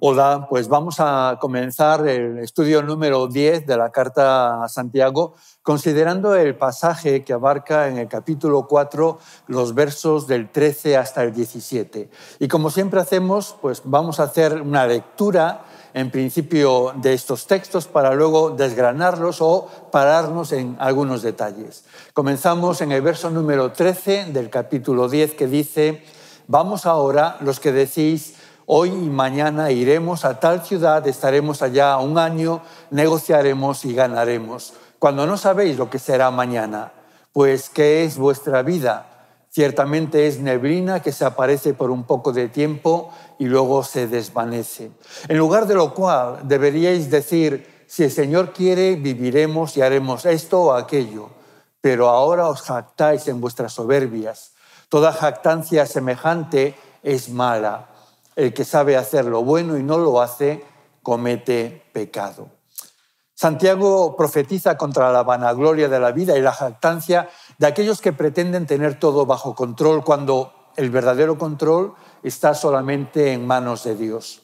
Hola, pues vamos a comenzar el estudio número 10 de la Carta a Santiago, considerando el pasaje que abarca en el capítulo 4 los versos del 13 hasta el 17. Y como siempre hacemos, pues vamos a hacer una lectura en principio de estos textos para luego desgranarlos o pararnos en algunos detalles. Comenzamos en el verso número 13 del capítulo 10 que dice, vamos ahora los que decís, hoy y mañana iremos a tal ciudad, estaremos allá un año, negociaremos y ganaremos, cuando no sabéis lo que será mañana, pues ¿qué es vuestra vida? Ciertamente es neblina que se aparece por un poco de tiempo y luego se desvanece. En lugar de lo cual deberíais decir, si el Señor quiere, viviremos y haremos esto o aquello. Pero ahora os jactáis en vuestras soberbias. Toda jactancia semejante es mala. El que sabe hacer lo bueno y no lo hace, comete pecado. Santiago profetiza contra la vanagloria de la vida y la jactancia de aquellos que pretenden tener todo bajo control cuando el verdadero control está solamente en manos de Dios.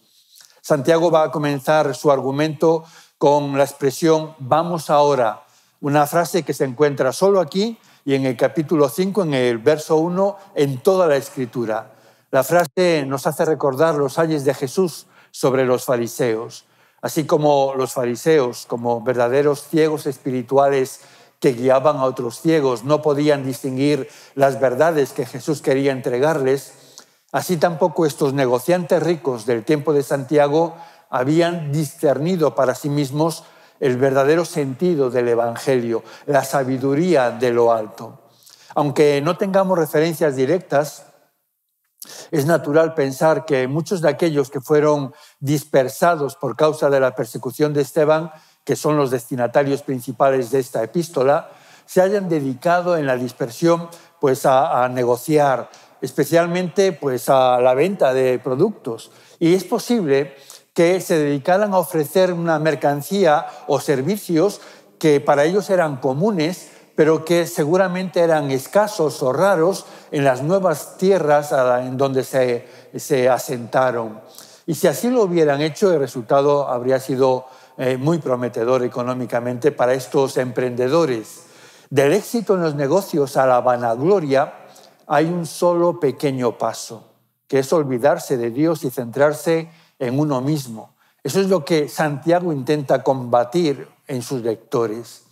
Santiago va a comenzar su argumento con la expresión vamos ahora, una frase que se encuentra solo aquí y en el capítulo 5, en el verso 1, en toda la escritura. La frase nos hace recordar los ayes de Jesús sobre los fariseos, así como los fariseos, como verdaderos ciegos espirituales que guiaban a otros ciegos, no podían distinguir las verdades que Jesús quería entregarles, así tampoco estos negociantes ricos del tiempo de Santiago habían discernido para sí mismos el verdadero sentido del Evangelio, la sabiduría de lo alto. Aunque no tengamos referencias directas, es natural pensar que muchos de aquellos que fueron dispersados por causa de la persecución de Esteban, que son los destinatarios principales de esta epístola, se hayan dedicado en la dispersión pues a, negociar, especialmente pues a la venta de productos. Y es posible que se dedicaran a ofrecer una mercancía o servicios que para ellos eran comunes, pero que seguramente eran escasos o raros en las nuevas tierras en donde se, asentaron. Y si así lo hubieran hecho, el resultado habría sido eh, muy prometedor económicamente para estos emprendedores. Del éxito en los negocios a la vanagloria hay un solo pequeño paso, que es olvidarse de Dios y centrarse en uno mismo. Eso es lo que Santiago intenta combatir en sus lectores.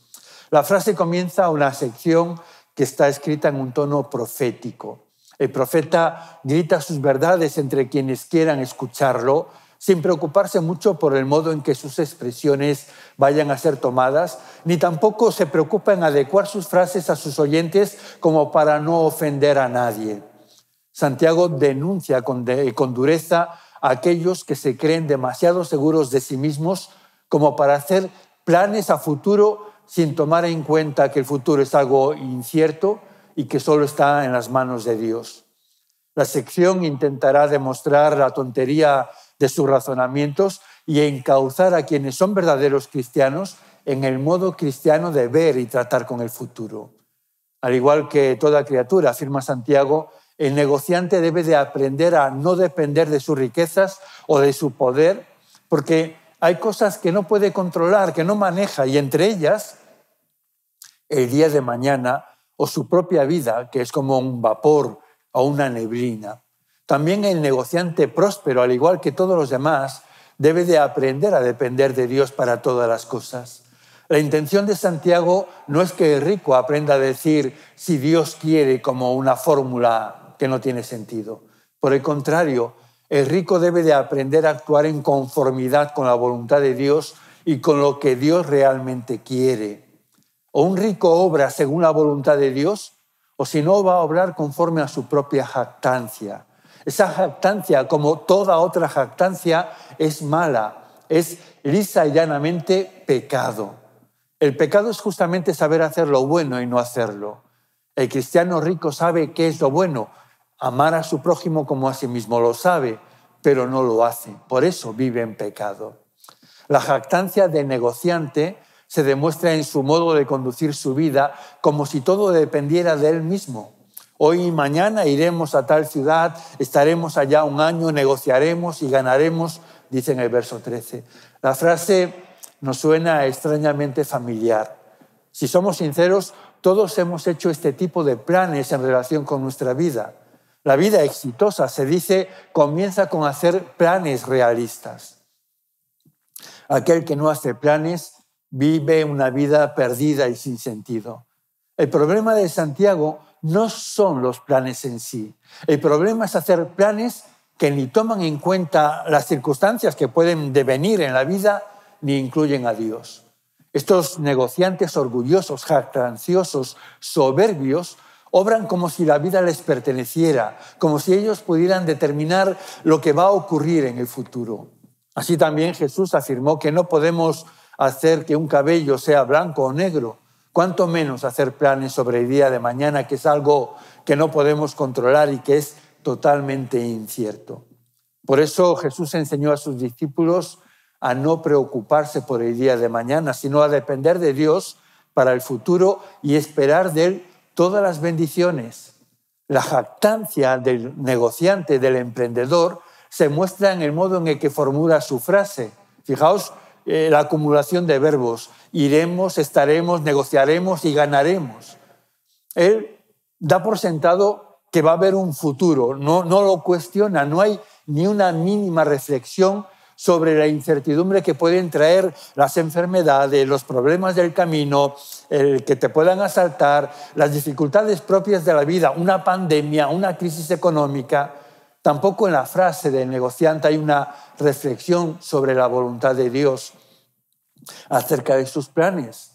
La frase comienza una sección que está escrita en un tono profético. El profeta grita sus verdades entre quienes quieran escucharlo, sin preocuparse mucho por el modo en que sus expresiones vayan a ser tomadas, ni tampoco se preocupa en adecuar sus frases a sus oyentes como para no ofender a nadie. Santiago denuncia con, con dureza a aquellos que se creen demasiado seguros de sí mismos como para hacer planes a futuro sin tomar en cuenta que el futuro es algo incierto y que solo está en las manos de Dios. La sección intentará demostrar la tontería de sus razonamientos y encauzar a quienes son verdaderos cristianos en el modo cristiano de ver y tratar con el futuro. Al igual que toda criatura, afirma Santiago, el negociante debe de aprender a no depender de sus riquezas o de su poder, porque hay cosas que no puede controlar, que no maneja, y entre ellas el día de mañana o su propia vida, que es como un vapor o una neblina. También el negociante próspero, al igual que todos los demás, debe de aprender a depender de Dios para todas las cosas. La intención de Santiago no es que el rico aprenda a decir si Dios quiere como una fórmula que no tiene sentido. Por el contrario, el rico debe de aprender a actuar en conformidad con la voluntad de Dios y con lo que Dios realmente quiere. O un rico obra según la voluntad de Dios, o si no va a obrar conforme a su propia jactancia. Esa jactancia, como toda otra jactancia, es mala, es lisa y llanamente pecado. El pecado es justamente saber hacer lo bueno y no hacerlo. El cristiano rico sabe qué es lo bueno Amar a su prójimo como a sí mismo lo sabe, pero no lo hace. Por eso vive en pecado. La jactancia de negociante se demuestra en su modo de conducir su vida como si todo dependiera de él mismo. Hoy y mañana iremos a tal ciudad, estaremos allá un año, negociaremos y ganaremos, dice en el verso 13. La frase nos suena extrañamente familiar. Si somos sinceros, todos hemos hecho este tipo de planes en relación con nuestra vida. La vida exitosa, se dice, comienza con hacer planes realistas. Aquel que no hace planes vive una vida perdida y sin sentido. El problema de Santiago no son los planes en sí. El problema es hacer planes que ni toman en cuenta las circunstancias que pueden devenir en la vida ni incluyen a Dios. Estos negociantes orgullosos, jactanciosos, soberbios, Obran como si la vida les perteneciera, como si ellos pudieran determinar lo que va a ocurrir en el futuro. Así también Jesús afirmó que no podemos hacer que un cabello sea blanco o negro, cuanto menos hacer planes sobre el día de mañana, que es algo que no podemos controlar y que es totalmente incierto. Por eso Jesús enseñó a sus discípulos a no preocuparse por el día de mañana, sino a depender de Dios para el futuro y esperar de Él todas las bendiciones. La jactancia del negociante, del emprendedor, se muestra en el modo en el que formula su frase. Fijaos eh, la acumulación de verbos. Iremos, estaremos, negociaremos y ganaremos. Él da por sentado que va a haber un futuro, no, no lo cuestiona, no hay ni una mínima reflexión sobre la incertidumbre que pueden traer las enfermedades, los problemas del camino, el que te puedan asaltar, las dificultades propias de la vida, una pandemia, una crisis económica. Tampoco en la frase del negociante hay una reflexión sobre la voluntad de Dios acerca de sus planes.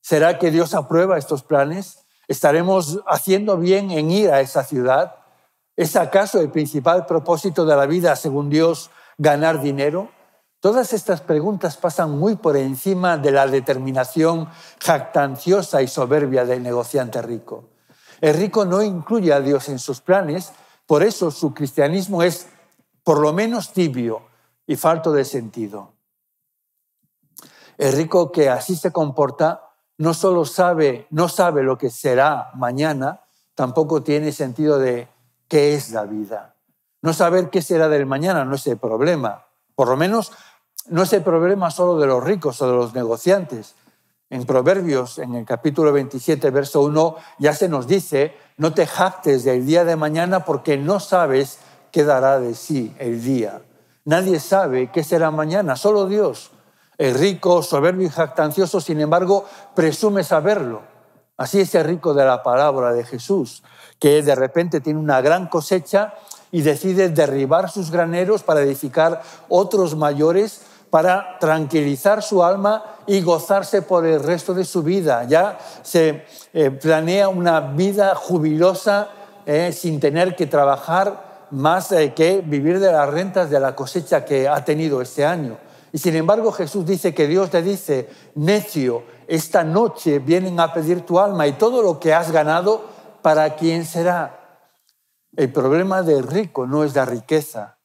¿Será que Dios aprueba estos planes? ¿Estaremos haciendo bien en ir a esa ciudad? ¿Es acaso el principal propósito de la vida, según Dios, ganar dinero? Todas estas preguntas pasan muy por encima de la determinación jactanciosa y soberbia del negociante rico. El rico no incluye a Dios en sus planes, por eso su cristianismo es por lo menos tibio y falto de sentido. El rico que así se comporta no solo sabe, no sabe lo que será mañana, tampoco tiene sentido de qué es la vida. No saber qué será del mañana no es el problema. Por lo menos no es el problema solo de los ricos o de los negociantes. En Proverbios, en el capítulo 27, verso 1, ya se nos dice, no te jactes del día de mañana porque no sabes qué dará de sí el día. Nadie sabe qué será mañana, solo Dios. El rico, soberbio y jactancioso, sin embargo, presume saberlo. Así es el rico de la palabra de Jesús, que de repente tiene una gran cosecha y decide derribar sus graneros para edificar otros mayores, para tranquilizar su alma y gozarse por el resto de su vida. Ya se eh, planea una vida jubilosa eh, sin tener que trabajar más eh, que vivir de las rentas de la cosecha que ha tenido este año. Y sin embargo Jesús dice que Dios le dice, necio, esta noche vienen a pedir tu alma y todo lo que has ganado, ¿para quién será? El problema del rico no es la riqueza,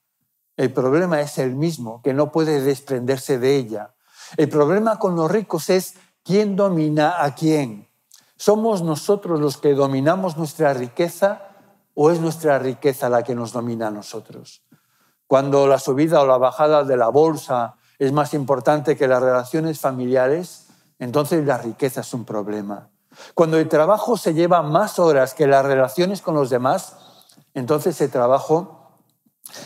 el problema es el mismo, que no puede desprenderse de ella. El problema con los ricos es quién domina a quién. ¿Somos nosotros los que dominamos nuestra riqueza o es nuestra riqueza la que nos domina a nosotros? Cuando la subida o la bajada de la bolsa es más importante que las relaciones familiares, entonces la riqueza es un problema. Cuando el trabajo se lleva más horas que las relaciones con los demás, entonces el trabajo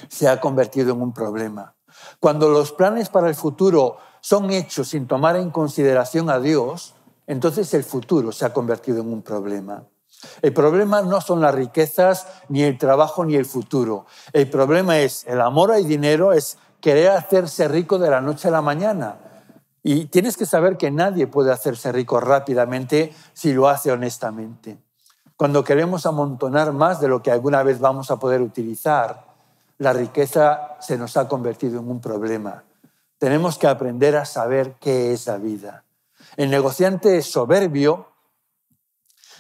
se ha convertido en un problema. Cuando los planes para el futuro son hechos sin tomar en consideración a Dios, entonces el futuro se ha convertido en un problema. El problema no son las riquezas, ni el trabajo, ni el futuro. El problema es el amor al dinero, es querer hacerse rico de la noche a la mañana. Y tienes que saber que nadie puede hacerse rico rápidamente si lo hace honestamente cuando queremos amontonar más de lo que alguna vez vamos a poder utilizar, la riqueza se nos ha convertido en un problema. Tenemos que aprender a saber qué es la vida. El negociante soberbio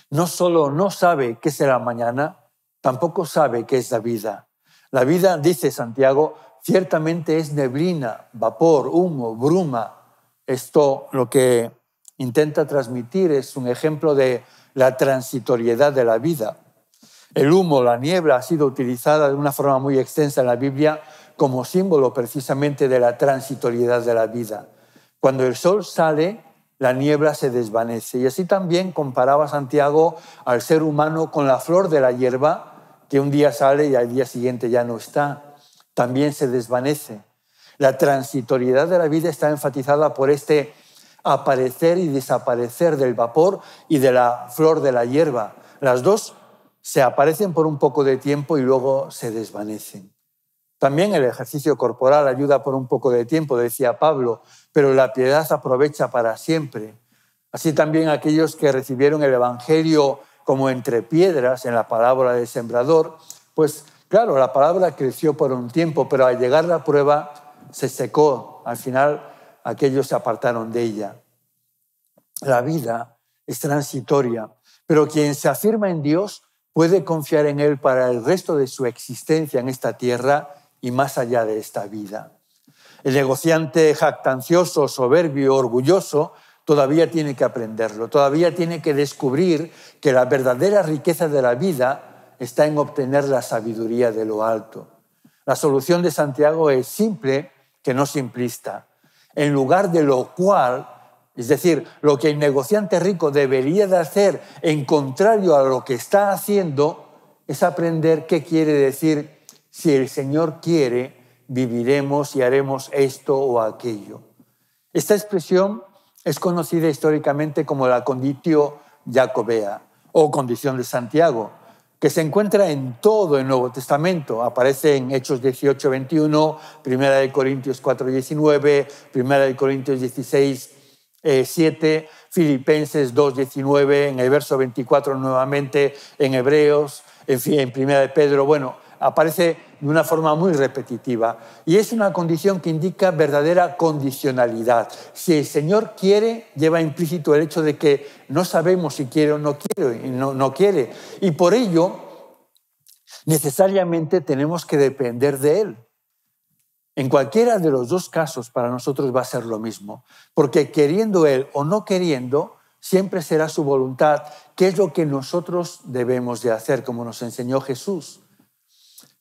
no solo no sabe qué será mañana, tampoco sabe qué es la vida. La vida, dice Santiago, ciertamente es neblina, vapor, humo, bruma. Esto lo que intenta transmitir es un ejemplo de la transitoriedad de la vida. El humo, la niebla, ha sido utilizada de una forma muy extensa en la Biblia como símbolo precisamente de la transitoriedad de la vida. Cuando el sol sale, la niebla se desvanece. Y así también comparaba Santiago al ser humano con la flor de la hierba, que un día sale y al día siguiente ya no está. También se desvanece. La transitoriedad de la vida está enfatizada por este aparecer y desaparecer del vapor y de la flor de la hierba. Las dos se aparecen por un poco de tiempo y luego se desvanecen. También el ejercicio corporal ayuda por un poco de tiempo, decía Pablo, pero la piedad aprovecha para siempre. Así también aquellos que recibieron el Evangelio como entre piedras en la palabra del sembrador, pues claro, la palabra creció por un tiempo, pero al llegar la prueba se secó. Al final aquellos se apartaron de ella. La vida es transitoria, pero quien se afirma en Dios puede confiar en Él para el resto de su existencia en esta tierra y más allá de esta vida. El negociante jactancioso, soberbio, orgulloso, todavía tiene que aprenderlo, todavía tiene que descubrir que la verdadera riqueza de la vida está en obtener la sabiduría de lo alto. La solución de Santiago es simple, que no simplista en lugar de lo cual, es decir, lo que el negociante rico debería de hacer en contrario a lo que está haciendo, es aprender qué quiere decir si el Señor quiere, viviremos y haremos esto o aquello. Esta expresión es conocida históricamente como la conditio jacobea o condición de Santiago, que se encuentra en todo el Nuevo Testamento. Aparece en Hechos 18, 21, de Corintios 4, 19, de Corintios 16, 7, eh, Filipenses 2, 19, en el verso 24 nuevamente, en Hebreos, en, fin, en Pedro. Bueno, aparece de una forma muy repetitiva y es una condición que indica verdadera condicionalidad. Si el Señor quiere, lleva implícito el hecho de que no sabemos si quiere o no quiere, no, no quiere. Y por ello, necesariamente tenemos que depender de Él. En cualquiera de los dos casos para nosotros va a ser lo mismo, porque queriendo Él o no queriendo, siempre será su voluntad, qué es lo que nosotros debemos de hacer, como nos enseñó Jesús.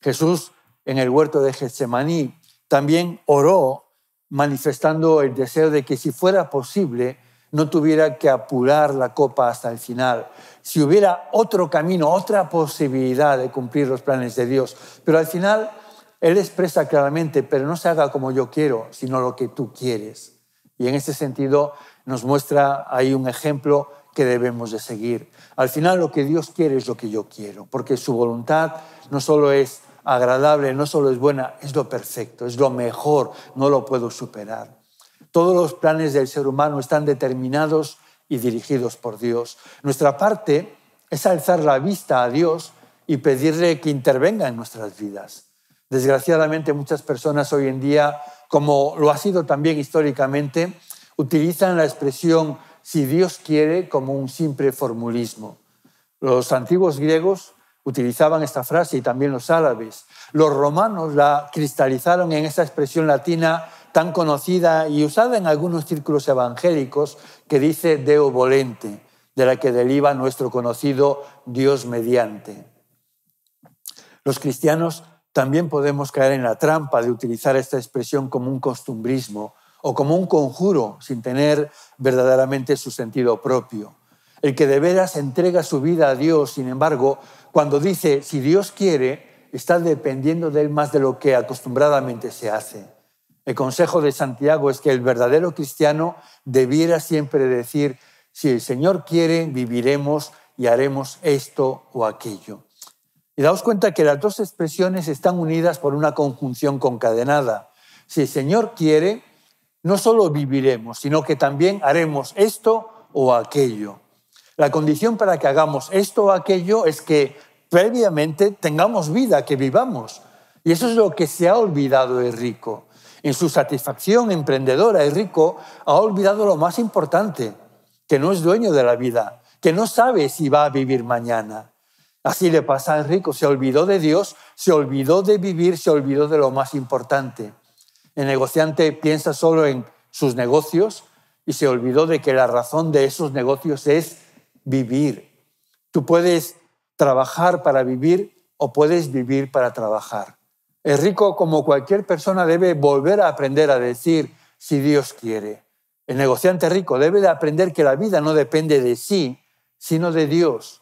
Jesús en el huerto de Getsemaní también oró manifestando el deseo de que si fuera posible no tuviera que apurar la copa hasta el final, si hubiera otro camino, otra posibilidad de cumplir los planes de Dios. Pero al final Él expresa claramente, pero no se haga como yo quiero, sino lo que tú quieres. Y en ese sentido nos muestra ahí un ejemplo que debemos de seguir. Al final lo que Dios quiere es lo que yo quiero, porque su voluntad no solo es agradable no solo es buena, es lo perfecto, es lo mejor, no lo puedo superar. Todos los planes del ser humano están determinados y dirigidos por Dios. Nuestra parte es alzar la vista a Dios y pedirle que intervenga en nuestras vidas. Desgraciadamente muchas personas hoy en día, como lo ha sido también históricamente, utilizan la expresión si Dios quiere como un simple formulismo. Los antiguos griegos utilizaban esta frase y también los árabes. Los romanos la cristalizaron en esa expresión latina tan conocida y usada en algunos círculos evangélicos que dice Deo volente, de la que deriva nuestro conocido Dios mediante. Los cristianos también podemos caer en la trampa de utilizar esta expresión como un costumbrismo o como un conjuro sin tener verdaderamente su sentido propio. El que de veras entrega su vida a Dios, sin embargo, cuando dice, si Dios quiere, está dependiendo de Él más de lo que acostumbradamente se hace. El consejo de Santiago es que el verdadero cristiano debiera siempre decir, si el Señor quiere, viviremos y haremos esto o aquello. Y daos cuenta que las dos expresiones están unidas por una conjunción concadenada. Si el Señor quiere, no solo viviremos, sino que también haremos esto o aquello. La condición para que hagamos esto o aquello es que previamente tengamos vida, que vivamos. Y eso es lo que se ha olvidado el rico. En su satisfacción emprendedora, el rico ha olvidado lo más importante, que no es dueño de la vida, que no sabe si va a vivir mañana. Así le pasa al rico, se olvidó de Dios, se olvidó de vivir, se olvidó de lo más importante. El negociante piensa solo en sus negocios y se olvidó de que la razón de esos negocios es vivir. Tú puedes trabajar para vivir o puedes vivir para trabajar. El rico, como cualquier persona, debe volver a aprender a decir si Dios quiere. El negociante rico debe de aprender que la vida no depende de sí, sino de Dios.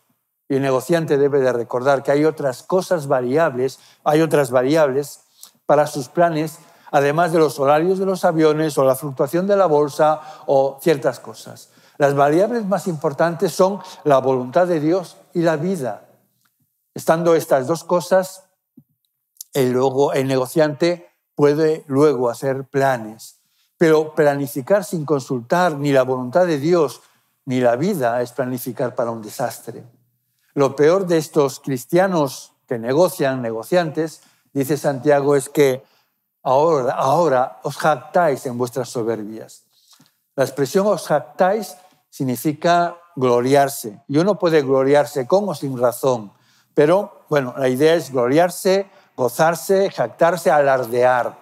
Y el negociante debe de recordar que hay otras cosas variables, hay otras variables para sus planes, además de los horarios de los aviones o la fluctuación de la bolsa o ciertas cosas. Las variables más importantes son la voluntad de Dios y la vida. Estando estas dos cosas, el, luego, el negociante puede luego hacer planes. Pero planificar sin consultar ni la voluntad de Dios ni la vida es planificar para un desastre. Lo peor de estos cristianos que negocian, negociantes, dice Santiago, es que ahora, ahora os jactáis en vuestras soberbias. La expresión os jactáis significa gloriarse. Y uno puede gloriarse con o sin razón, pero bueno, la idea es gloriarse, gozarse, jactarse, alardear.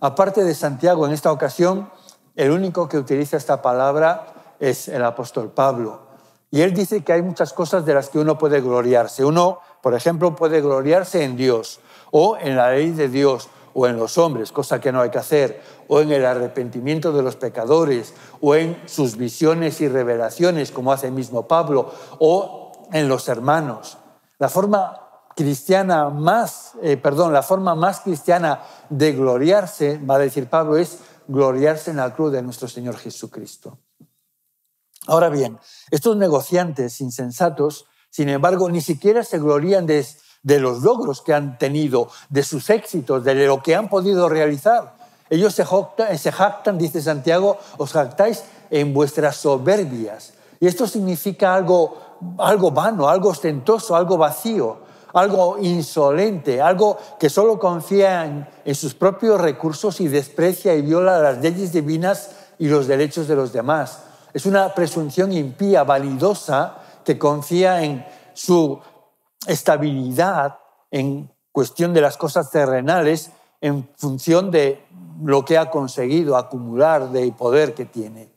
Aparte de Santiago, en esta ocasión, el único que utiliza esta palabra es el apóstol Pablo. Y él dice que hay muchas cosas de las que uno puede gloriarse. Uno, por ejemplo, puede gloriarse en Dios o en la ley de Dios o en los hombres, cosa que no hay que hacer, o en el arrepentimiento de los pecadores, o en sus visiones y revelaciones, como hace mismo Pablo, o en los hermanos. La forma cristiana más, eh, perdón, la forma más cristiana de gloriarse, va a decir Pablo, es gloriarse en la cruz de nuestro Señor Jesucristo. Ahora bien, estos negociantes insensatos, sin embargo, ni siquiera se glorían de de los logros que han tenido, de sus éxitos, de lo que han podido realizar. Ellos se jactan, dice Santiago, os jactáis en vuestras soberbias. Y esto significa algo, algo vano, algo ostentoso, algo vacío, algo insolente, algo que solo confía en, sus propios recursos y desprecia y viola las leyes divinas y los derechos de los demás. Es una presunción impía, validosa, que confía en su estabilidad en cuestión de las cosas terrenales en función de lo que ha conseguido acumular de poder que tiene.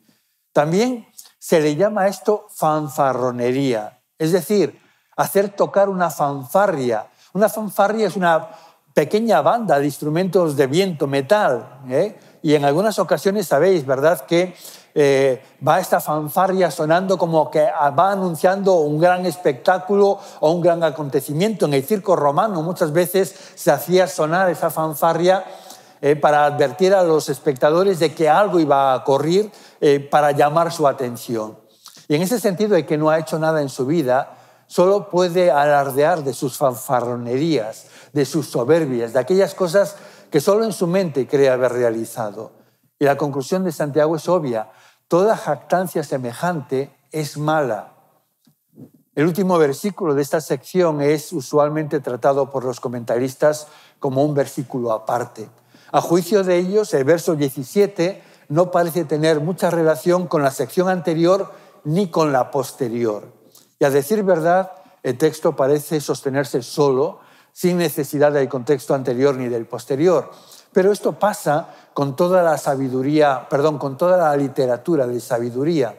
También se le llama esto fanfarronería, es decir, hacer tocar una fanfarria. Una fanfarria es una pequeña banda de instrumentos de viento metal. ¿eh? Y en algunas ocasiones sabéis, ¿verdad?, que eh, va esta fanfarria sonando como que va anunciando un gran espectáculo o un gran acontecimiento. En el circo romano muchas veces se hacía sonar esa fanfarria eh, para advertir a los espectadores de que algo iba a ocurrir, eh, para llamar su atención. Y en ese sentido, de que no ha hecho nada en su vida solo puede alardear de sus fanfarronerías, de sus soberbias, de aquellas cosas que solo en su mente cree haber realizado. Y la conclusión de Santiago es obvia. Toda jactancia semejante es mala. El último versículo de esta sección es usualmente tratado por los comentaristas como un versículo aparte. A juicio de ellos, el verso 17 no parece tener mucha relación con la sección anterior ni con la posterior. Y a decir verdad, el texto parece sostenerse solo, sin necesidad del contexto anterior ni del posterior. Pero esto pasa con toda la sabiduría, perdón, con toda la literatura de sabiduría.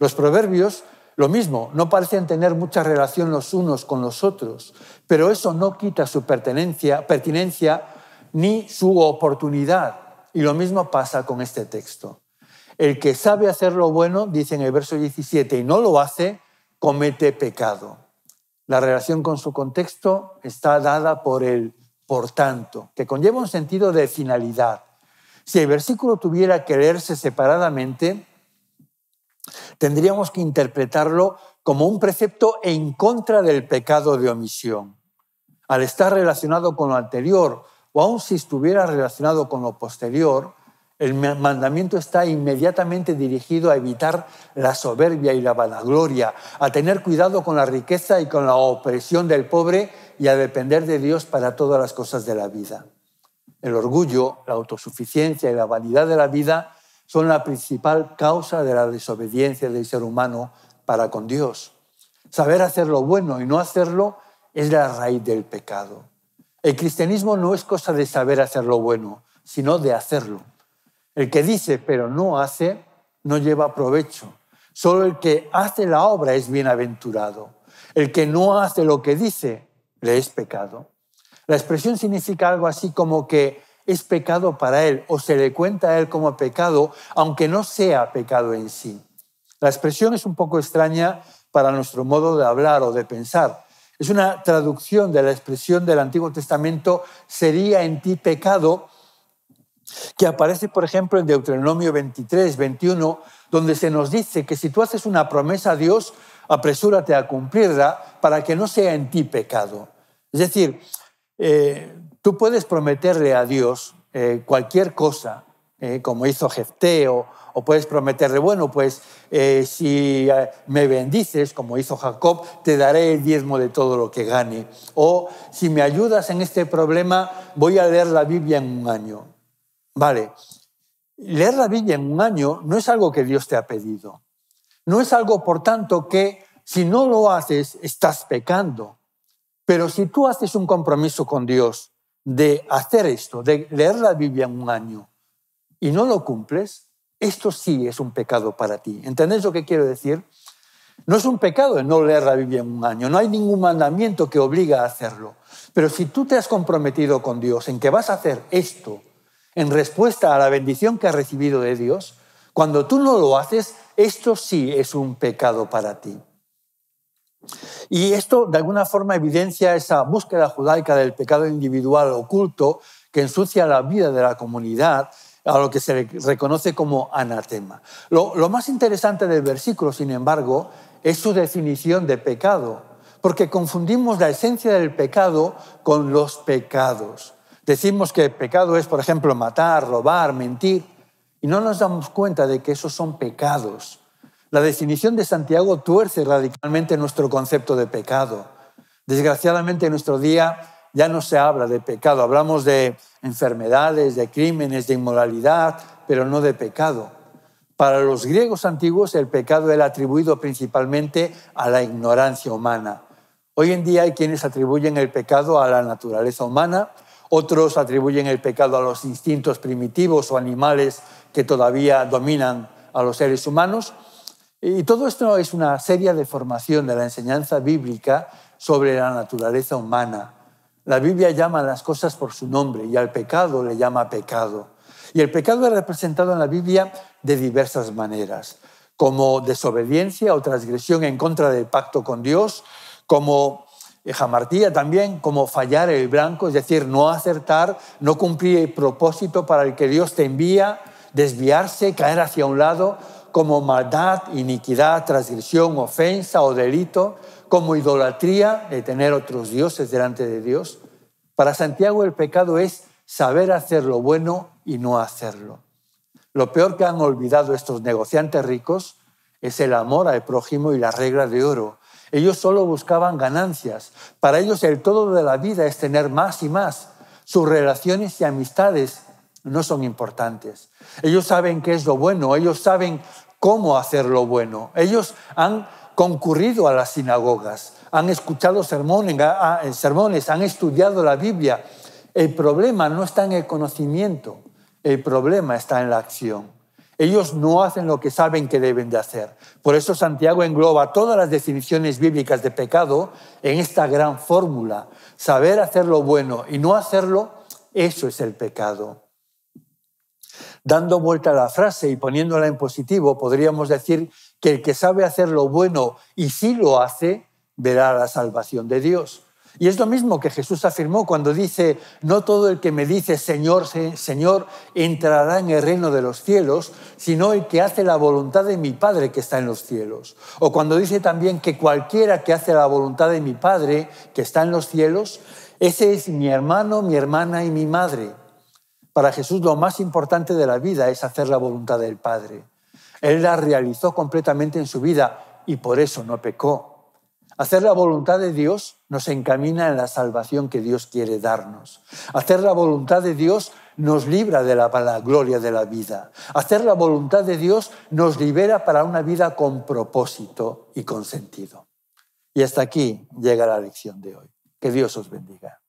Los proverbios, lo mismo, no parecen tener mucha relación los unos con los otros, pero eso no quita su pertenencia, pertinencia ni su oportunidad. Y lo mismo pasa con este texto. El que sabe hacer lo bueno, dice en el verso 17, y no lo hace, comete pecado. La relación con su contexto está dada por el por tanto, que conlleva un sentido de finalidad. Si el versículo tuviera que leerse separadamente, tendríamos que interpretarlo como un precepto en contra del pecado de omisión. Al estar relacionado con lo anterior, o aun si estuviera relacionado con lo posterior, el mandamiento está inmediatamente dirigido a evitar la soberbia y la vanagloria, a tener cuidado con la riqueza y con la opresión del pobre y a depender de Dios para todas las cosas de la vida. El orgullo, la autosuficiencia y la vanidad de la vida son la principal causa de la desobediencia del ser humano para con Dios. Saber hacer lo bueno y no hacerlo es la raíz del pecado. El cristianismo no es cosa de saber hacer lo bueno, sino de hacerlo. El que dice pero no hace, no lleva provecho. Solo el que hace la obra es bienaventurado. El que no hace lo que dice, le es pecado. La expresión significa algo así como que es pecado para él o se le cuenta a él como pecado, aunque no sea pecado en sí. La expresión es un poco extraña para nuestro modo de hablar o de pensar. Es una traducción de la expresión del Antiguo Testamento, sería en ti pecado, que aparece, por ejemplo, en Deuteronomio 23, 21, donde se nos dice que si tú haces una promesa a Dios, apresúrate a cumplirla para que no sea en ti pecado. Es decir, eh, tú puedes prometerle a Dios eh, cualquier cosa, eh, como hizo Jefté, o, puedes prometerle, bueno, pues si me bendices, como hizo Jacob, te daré el diezmo de todo lo que gane. O si me ayudas en este problema, voy a leer la Biblia en un año. Vale, leer la Biblia en un año no es algo que Dios te ha pedido. No es algo, por tanto, que si no lo haces, estás pecando. Pero si tú haces un compromiso con Dios de hacer esto, de leer la Biblia en un año, y no lo cumples, esto sí es un pecado para ti. entendés lo que quiero decir? No es un pecado el no leer la Biblia en un año, no hay ningún mandamiento que obliga a hacerlo. Pero si tú te has comprometido con Dios en que vas a hacer esto en respuesta a la bendición que ha recibido de Dios, cuando tú no lo haces, esto sí es un pecado para ti. Y esto de alguna forma evidencia esa búsqueda judaica del pecado individual oculto que ensucia la vida de la comunidad a lo que se reconoce como anatema. Lo, lo, más interesante del versículo, sin embargo, es su definición de pecado, porque confundimos la esencia del pecado con los pecados. Decimos que pecado es, por ejemplo, matar, robar, mentir, y no nos damos cuenta de que esos son pecados. La definición de Santiago tuerce radicalmente nuestro concepto de pecado. Desgraciadamente en nuestro día ya no se habla de pecado, hablamos de enfermedades, de crímenes, de inmoralidad, pero no de pecado. Para los griegos antiguos el pecado era atribuido principalmente a la ignorancia humana. Hoy en día hay quienes atribuyen el pecado a la naturaleza humana otros atribuyen el pecado a los instintos primitivos o animales que todavía dominan a los seres humanos. Y todo esto es una seria deformación de la enseñanza bíblica sobre la naturaleza humana. La Biblia llama a las cosas por su nombre y al pecado le llama pecado. Y el pecado es representado en la Biblia de diversas maneras, como desobediencia o transgresión en contra del pacto con Dios, como jamartía también, como fallar el blanco, es decir, no acertar, no cumplir el propósito para el que Dios te envía, desviarse, caer hacia un lado, como maldad, iniquidad, transgresión, ofensa o delito, como idolatría, de tener otros dioses delante de Dios. Para Santiago el pecado es saber hacer lo bueno y no hacerlo. Lo peor que han olvidado estos negociantes ricos es el amor al prójimo y la regla de oro, ellos solo buscaban ganancias. Para ellos el todo de la vida es tener más y más. Sus relaciones y amistades no son importantes. Ellos saben qué es lo bueno, ellos saben cómo hacer lo bueno. Ellos han concurrido a las sinagogas, han escuchado sermones, han estudiado la Biblia. El problema no está en el conocimiento, el problema está en la acción. Ellos no hacen lo que saben que deben de hacer. Por eso Santiago engloba todas las definiciones bíblicas de pecado en esta gran fórmula. Saber hacer lo bueno y no hacerlo, eso es el pecado. Dando vuelta a la frase y poniéndola en positivo, podríamos decir que el que sabe hacer lo bueno y sí lo hace, verá la salvación de Dios. Y es lo mismo que Jesús afirmó cuando dice, no todo el que me dice Señor, Señor entrará en el reino de los cielos, sino el que hace la voluntad de mi Padre que está en los cielos. O cuando dice también que cualquiera que hace la voluntad de mi Padre que está en los cielos, ese es mi hermano, mi hermana y mi madre. Para Jesús lo más importante de la vida es hacer la voluntad del Padre. Él la realizó completamente en su vida y por eso no pecó. Hacer la voluntad de Dios nos encamina en la salvación que Dios quiere darnos. Hacer la voluntad de Dios nos libra de la gloria de la vida. Hacer la voluntad de Dios nos libera para una vida con propósito y con sentido. Y hasta aquí llega la lección de hoy. Que Dios os bendiga.